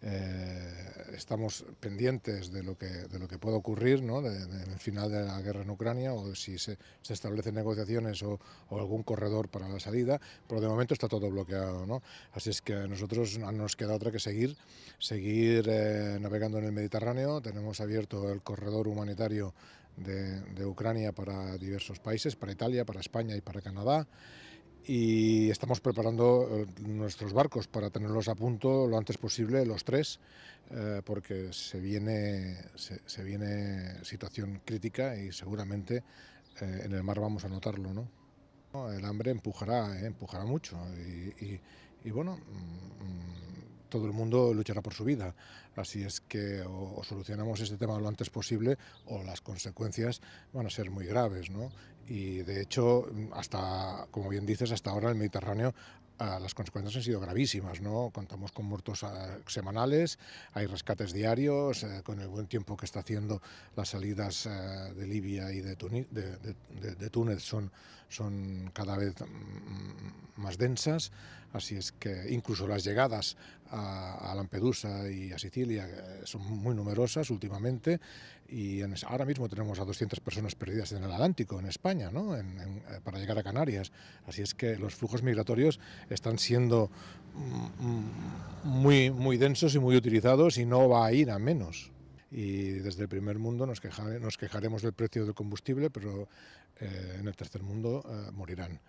Eh, estamos pendientes de lo que, de lo que pueda ocurrir en el final de la guerra en Ucrania o si se, establecen negociaciones o, algún corredor para la salida, pero de momento está todo bloqueado. Así es que a nosotros no nos queda otra que seguir, seguir eh, navegando en el Mediterráneo. Tenemos abierto el corredor humanitario de Ucrania para diversos países, para Italia, para España y para Canadá y estamos preparando eh, nuestros barcos para tenerlos a punto lo antes posible, los tres, eh, porque se viene, se, viene situación crítica y seguramente eh, en el mar vamos a notarlo, ¿no? El hambre empujará, empujará mucho y, bueno... Mm, todo el mundo luchará por su vida. Así es que o, solucionamos este tema lo antes posible o las consecuencias van a ser muy graves. ¿no? Y de hecho, hasta, como bien dices, hasta ahora en el Mediterráneo ah, las consecuencias han sido gravísimas, ¿no? Contamos con muertos ah, semanales, hay rescates diarios, eh, con el buen tiempo que está haciendo las salidas eh, de Libia y de, de, Túnez son, son cada vez mm, más densas, así es que incluso las llegadas a, Lampedusa y a Sicilia son muy numerosas últimamente y ahora mismo tenemos a 200 personas perdidas en el Atlántico, en España, eh, para llegar a Canarias. Así es que los flujos migratorios están siendo mm, mm, muy, muy densos y muy utilizados y no va a ir a menos y desde el primer mundo nos, quejaremos del precio del combustible, pero eh, en el tercer mundo eh, morirán.